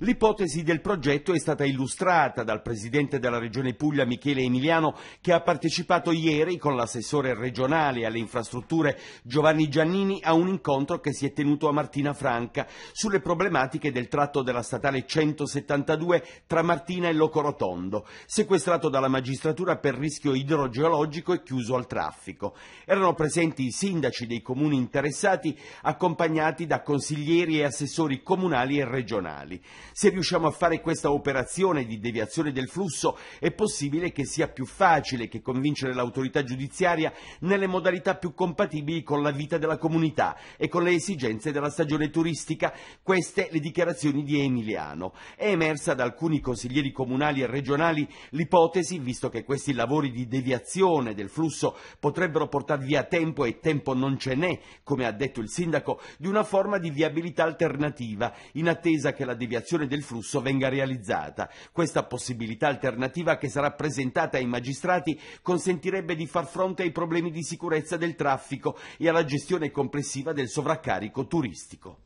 L'ipotesi del progetto è stata illustrata dal presidente della Regione Puglia Michele Emiliano che ha partecipato ieri con l'assessore regionale alle infrastrutture Giovanni Giannini a un incontro che si è tenuto a Martina Franca sulle problematiche del tratto della statale 172 tra Martina e Locorotondo, sequestrato dalla magistratura per rischio idrogeologico e chiuso al traffico. Erano presenti i sindaci dei comuni interessati accompagnati da consiglieri e assessori comunali e regionali. Se riusciamo a fare questa operazione di deviazione del flusso è possibile che sia più facile che convincere l'autorità giudiziaria nelle modalità più compatibili con la vita della comunità e con le esigenze della stagione turistica. Queste le dichiarazioni di Emiliano. È emersa da alcuni consiglieri comunali e regionali l'ipotesi, visto che questi lavori di deviazione del flusso potrebbero portare via tempo e tempo non ce n'è, come ha detto il sindaco, di una forma di viabilità alternativa, in attesa che la deviazione riduzione del flusso venga realizzata. Questa possibilità alternativa che sarà presentata ai magistrati consentirebbe di far fronte ai problemi di sicurezza del traffico e alla gestione complessiva del sovraccarico turistico.